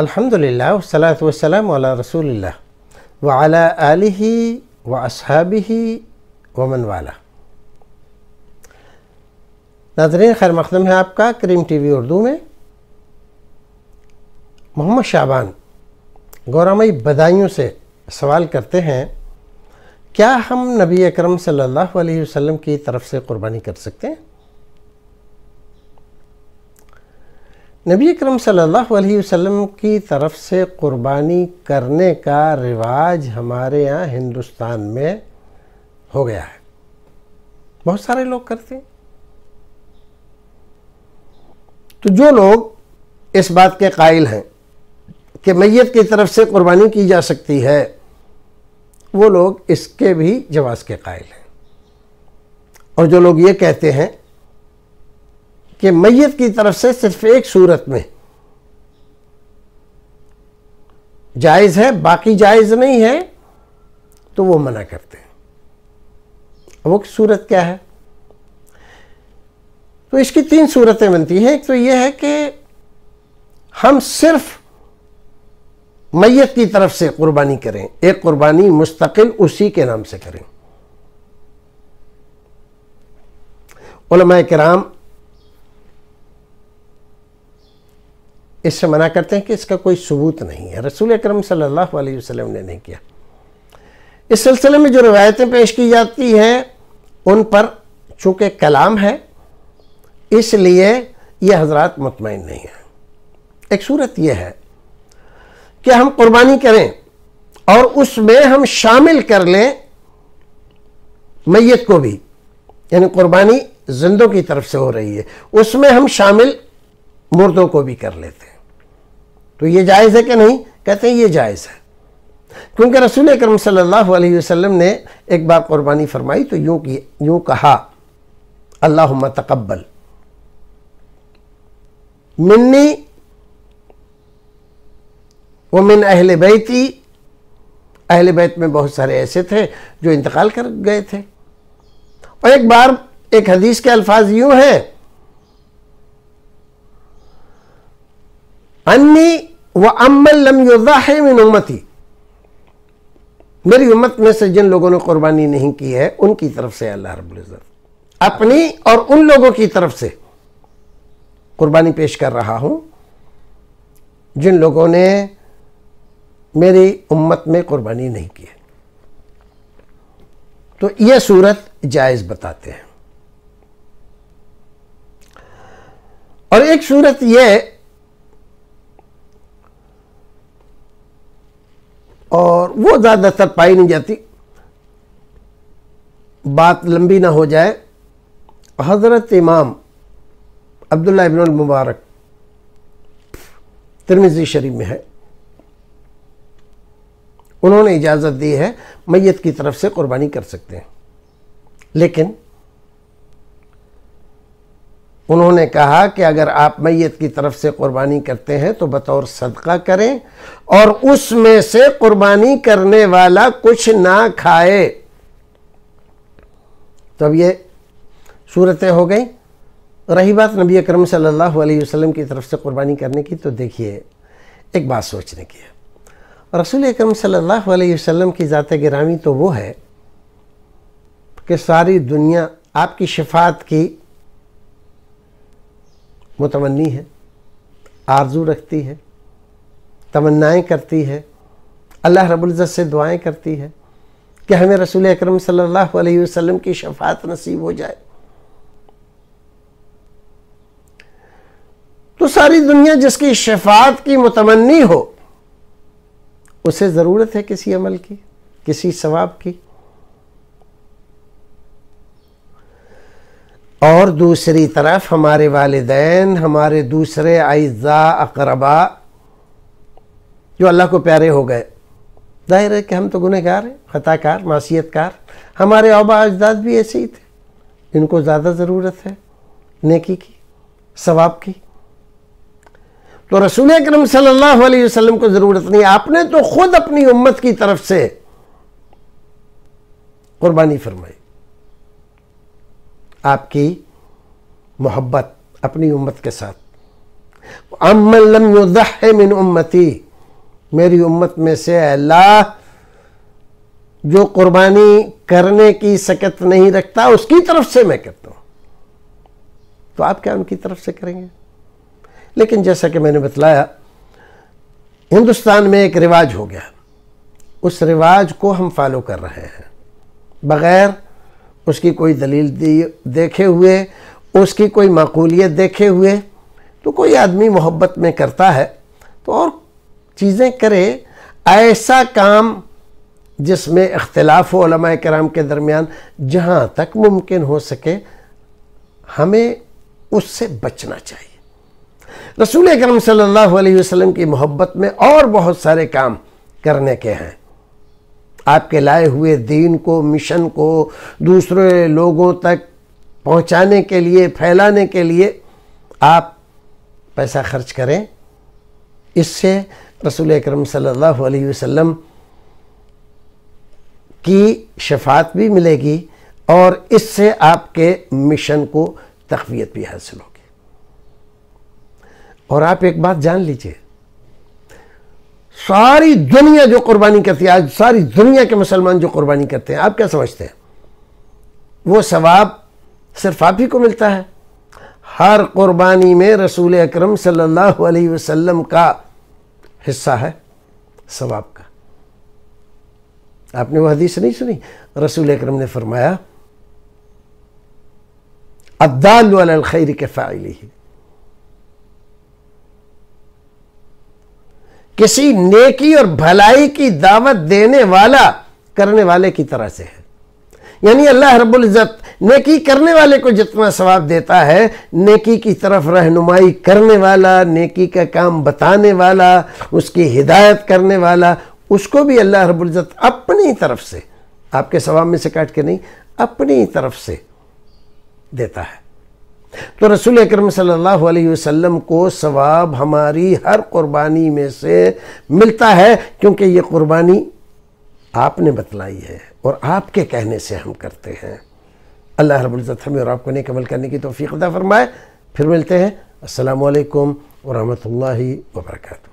अल्हम्दुलिल्लाह सलात वसलाम वाला रसूलिल्लाह व अला आलिही व असहाबिही वमन वाला नाजरीन खैर मकदम है आपका करीम टी वी उर्दू में मोहम्मद शाबान गौरामयी बदायूँ से सवाल करते हैं क्या हम नबी अकरम सल्लल्लाहु अलैहि वसल्लम की तरफ से कुर्बानी कर सकते हैं नबी अक्रम सम की तरफ से क़ुरबानी करने का रिवाज हमारे यहाँ हिंदुस्तान में हो गया है बहुत सारे लोग करते हैं तो जो लोग इस बात के कायल हैं कि मैत की तरफ से कुर्बानी की जा सकती है वो लोग इसके भी जवाब के कायल हैं और जो लोग ये कहते हैं कि मैत की तरफ से सिर्फ एक सूरत में जायज़ है बाकी जायज़ नहीं है तो वो मना करते हैं वो सूरत क्या है तो इसकी तीन सूरतें बनती हैं एक तो ये है कि हम सिर्फ मैत की तरफ से कुर्बानी करें एक कुर्बानी मुस्तकिल उसी के नाम से करें कराम इससे मना करते हैं कि इसका कोई सबूत नहीं है रसूल अक्रम सल्लल्लाहु ने नहीं किया इस सिलसिले में जो रिवायतें पेश की जाती हैं उन पर चूँकि कलाम है इसलिए ये हजरत मतम नहीं है एक सूरत यह है कि हम कुर्बानी करें और उसमें हम शामिल कर लें मैत को भी यानी कुर्बानी जिंदों की तरफ से हो रही है उसमें हम शामिल मुर्दों को भी कर लेते हैं तो ये जायज़ है कि नहीं कहते हैं ये जायज़ है क्योंकि रसूल करम सल्लल्लाहु अलैहि वसल्लम ने एक बार कुर्बानी फरमाई तो यूँ की यूँ कहा अल्लाह तकबल मिन्नी वो मिन अहल बैती अहल बैत में बहुत सारे ऐसे थे जो इंतकाल कर गए थे और एक बार एक हदीस के अल्फाज यूँ हैं अन्नी व अमल लम योजा है मिन उम्मती मेरी उम्मत में से जिन लोगों ने कुर्बानी नहीं की है उनकी तरफ से अल्लाह रबुल्ज़त अपनी और उन लोगों की तरफ से कुर्बानी पेश कर रहा हूं जिन लोगों ने मेरी उम्मत में कुर्बानी नहीं की है तो यह सूरत जायज़ बताते हैं और एक सूरत यह और वो ज़्यादातर पाई नहीं जाती बात लंबी ना हो जाए हज़रत इमाम अब्दुल्ला इबन मुबारक तिरमिजी शरीफ में है उन्होंने इजाज़त दी है मैत की तरफ से कुर्बानी कर सकते हैं लेकिन उन्होंने कहा कि अगर आप मैत की तरफ से कुर्बानी करते हैं तो बतौर सदका करें और उसमें से कुर्बानी करने वाला कुछ ना खाए तो अब ये सूरतें हो गई रही बात नबी अकरम सल्लल्लाहु अलैहि वसल्लम की तरफ से कुर्बानी करने की तो देखिए एक बात सोचने की है रसूल अकरम सल्लल्लाहु अलैहि वसल्लम की ज़ात गिरामी तो वो है कि सारी दुनिया आपकी शिफात की मुतमनी है आरजू रखती है तमन्नाएं करती है अल्लाह रबुल्ज़त से दुआएं करती है कि हमें रसूल अकरम सल्लल्लाहु अलैहि वसल्लम की शफात नसीब हो जाए तो सारी दुनिया जिसकी शफात की मुतमनी हो उसे ज़रूरत है किसी अमल की किसी सवाब की और दूसरी तरफ हमारे वालदेन हमारे दूसरे अज्जा अकरबा जो अल्लाह को प्यारे हो गए जाहिर है कि हम तो गुनहगार हैं खताकार मासीतकार हमारे अबा अजदाद भी ऐसे ही थे इनको ज़्यादा ज़रूरत है नेकी की सवाब की तो रसूल अक्रम सल्लल्लाहु अलैहि वसल्लम को ज़रूरत नहीं आपने तो ख़ुद अपनी उम्मत की तरफ से कुर्बानी फरमाई आपकी मोहब्बत अपनी उम्मत के साथ अमलम मिन उम्मती मेरी उम्मत में से अल्लाह जो कुर्बानी करने की सकत नहीं रखता उसकी तरफ से मैं करता हूँ तो आप क्या उनकी तरफ से करेंगे लेकिन जैसा कि मैंने बतलाया हिंदुस्तान में एक रिवाज हो गया उस रिवाज को हम फॉलो कर रहे हैं बग़ैर उसकी कोई दलील देखे हुए उसकी कोई मकूलियत देखे हुए तो कोई आदमी मोहब्बत में करता है तो और चीज़ें करे ऐसा काम जिसमें इख्तलाफ होलमा कराम के दरमियान जहाँ तक मुमकिन हो सके हमें उससे बचना चाहिए रसूल करम सल्ला वसलम की मोहब्बत में और बहुत सारे काम करने के हैं आपके लाए हुए दीन को मिशन को दूसरे लोगों तक पहुंचाने के लिए फैलाने के लिए आप पैसा खर्च करें इससे रसूल अक्रम सल्लल्लाहु अलैहि वसल्लम की शफात भी मिलेगी और इससे आपके मिशन को तकवीत भी हासिल होगी और आप एक बात जान लीजिए सारी दुनिया जो कुर्बानी करती है आज सारी दुनिया के मुसलमान जो कुर्बानी करते हैं आप क्या समझते हैं वो सवाब सिर्फ आप ही को मिलता है हर कुर्बानी में रसूल अकरम सल्लल्लाहु अलैहि वसल्लम का हिस्सा है सवाब का आपने वो हदीस नहीं सुनी रसूल अकरम ने फरमाया अब्दाल खैर के फ़ाइल किसी नेकी और भलाई की दावत देने वाला करने वाले की तरह से है यानी अल्लाह इज्जत नेकी करने वाले को जितना सवाब देता है नेकी की तरफ रहनुमाई करने वाला नेकी का काम बताने वाला उसकी हिदायत करने वाला उसको भी अल्लाह इज्जत अपनी तरफ से आपके सवाब में से काट के नहीं अपनी तरफ से देता है तो रसूल अक्रम सल्लल्लाहु को सवाब हमारी हर कुर्बानी में से मिलता है क्योंकि ये कुर्बानी आपने बतलाई है और आपके कहने से हम करते हैं अल्लाह रबुल्ज़त हमें और आपको नेक अमल करने की तोफ़ी अदा फरमाए फिर मिलते हैं असलकम वरहमल वर्का